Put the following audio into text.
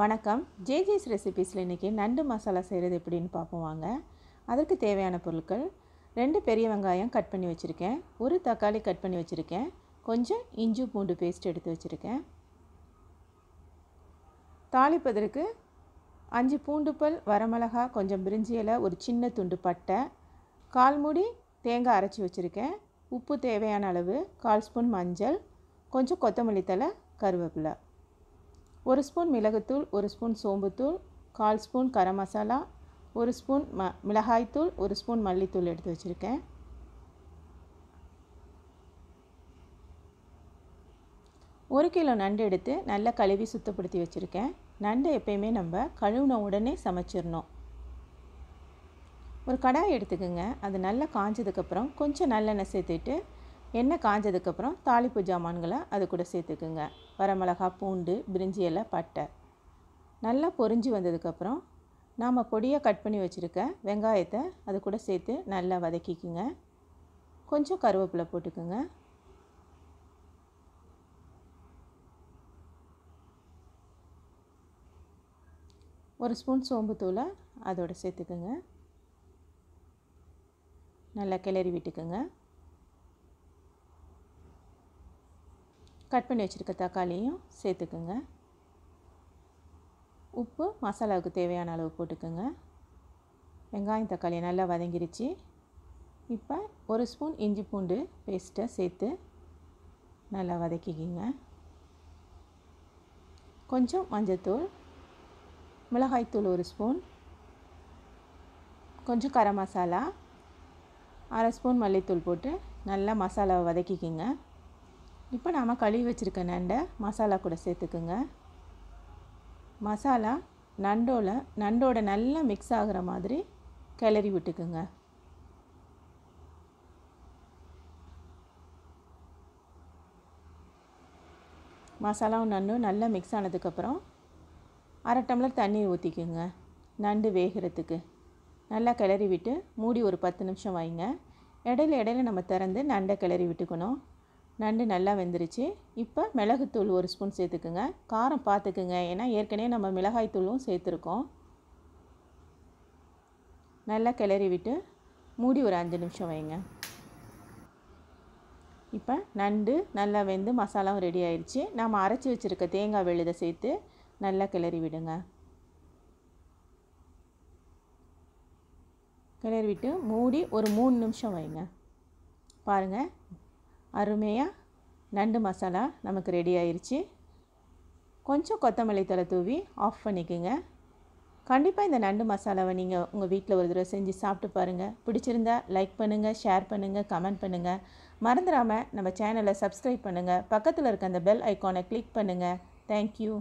வணக்கம் ஜேஜிஸ் ரெசிபீஸில் இன்றைக்கி நண்டு மசாலா செய்கிறது எப்படின்னு பார்ப்போம் வாங்க அதற்கு தேவையான பொருட்கள் ரெண்டு பெரிய வெங்காயம் கட் பண்ணி வச்சுருக்கேன் ஒரு தக்காளி கட் பண்ணி வச்சுருக்கேன் கொஞ்சம் இஞ்சி பூண்டு பேஸ்ட் எடுத்து வச்சுருக்கேன் தாளிப்பதற்கு அஞ்சு பூண்டுப்பல் வரமிளகா கொஞ்சம் பிரிஞ்சி இலை ஒரு சின்ன துண்டு பட்டை கால் மூடி தேங்காய் அரைச்சி வச்சுருக்கேன் உப்பு தேவையான அளவு கால் ஸ்பூன் மஞ்சள் கொஞ்சம் கொத்தமல்லி தலை கருவேப்பிலை ஒரு ஸ்பூன் மிளகுத்தூள் ஒரு ஸ்பூன் சோம்புத்தூள் கால் ஸ்பூன் கரம் மசாலா ஒரு ஸ்பூன் ம மிளகாய்த்தூள் ஒரு ஸ்பூன் மல்லித்தூள் எடுத்து வச்சுருக்கேன் ஒரு கிலோ நண்டு எடுத்து நல்லா கழுவி சுத்தப்படுத்தி வச்சுருக்கேன் நண்டை எப்பயுமே நம்ம கழுவின உடனே சமைச்சிடணும் ஒரு கடாய் எடுத்துக்கோங்க அது நல்லா காஞ்சதுக்கப்புறம் கொஞ்சம் நல்லெண்ணெய் சேர்த்துட்டு எண்ணெய் காஞ்சதுக்கப்புறம் தாளிப்பு ஜாமான்களை அது கூட சேர்த்துக்குங்க வரமிளகா பூண்டு பிரிஞ்சி எல்லாம் பட்டை நல்லா பொறிஞ்சி வந்ததுக்கப்புறம் நாம் பொடியாக கட் பண்ணி வச்சுருக்க வெங்காயத்தை அது கூட சேர்த்து நல்லா வதக்கிக்குங்க கொஞ்சம் கருவேப்பிலை போட்டுக்குங்க ஒரு ஸ்பூன் சோம்புத்தூளை அதோடு சேர்த்துக்குங்க நல்லா கிளறி விட்டுக்குங்க கட் பண்ணி வச்சுருக்க தக்காளியும் சேர்த்துக்குங்க உப்பு மசாலாவுக்கு தேவையான அளவு போட்டுக்கோங்க வெங்காயம் தக்காளி நல்லா வதங்கிருச்சு இப்போ ஒரு ஸ்பூன் இஞ்சி பூண்டு பேஸ்ட்டை சேர்த்து நல்லா வதக்கிக்கிங்க கொஞ்சம் மஞ்சத்தூள் மிளகாய்த்தூள் ஒரு ஸ்பூன் கொஞ்சம் கரம் மசாலா அரை ஸ்பூன் மல்லித்தூள் போட்டு நல்லா மசாலாவை வதக்கிக்கிங்க இப்போ நாம் கழுவி வச்சுருக்க நண்டை மசாலா கூட சேர்த்துக்குங்க மசாலா நண்டோட நண்டோட நல்லா மிக்ஸ் ஆகிற மாதிரி கிளறி விட்டுக்குங்க மசாலாவும் நண்டும் நல்லா மிக்ஸ் ஆனதுக்கப்புறம் அரை டம்ளர் தண்ணி ஊற்றிக்குங்க நண்டு வேகிறதுக்கு நல்லா கிளறி விட்டு மூடி ஒரு பத்து நிமிஷம் வைங்க இடையில இடையில நம்ம திறந்து நண்டை கிளறி விட்டுக்கணும் நண்டு நல்லா வெந்துருச்சு இப்போ மிளகுத்தூள் ஒரு ஸ்பூன் சேர்த்துக்குங்க காரம் பார்த்துக்குங்க ஏன்னா ஏற்கனவே நம்ம மிளகாய் தூளும் சேர்த்துருக்கோம் நல்லா கிளறி விட்டு மூடி ஒரு அஞ்சு நிமிஷம் வைங்க இப்போ நண்டு நல்லா வெந்து மசாலாவும் ரெடி ஆயிடுச்சு நம்ம அரைச்சி வச்சுருக்க தேங்காய் வெளுதை சேர்த்து நல்லா கிளறி விடுங்க கிளறி விட்டு மூடி ஒரு மூணு நிமிஷம் வைங்க பாருங்கள் அருமையாக நண்டு மசாலா நமக்கு ரெடி ஆயிடுச்சு கொஞ்சம் கொத்தமல்லி தலை தூவி ஆஃப் பண்ணிக்கோங்க கண்டிப்பாக இந்த நண்டு மசாலாவை நீங்கள் உங்கள் வீட்டில் ஒரு தடவை செஞ்சு சாப்பிட்டு பாருங்கள் பிடிச்சிருந்தா லைக் பண்ணுங்கள் ஷேர் பண்ணுங்கள் கமெண்ட் பண்ணுங்கள் மறந்துடாமல் நம்ம சேனலை சப்ஸ்கிரைப் பண்ணுங்கள் பக்கத்தில் இருக்க அந்த பெல் ஐக்கானை கிளிக் பண்ணுங்கள் தேங்க்யூ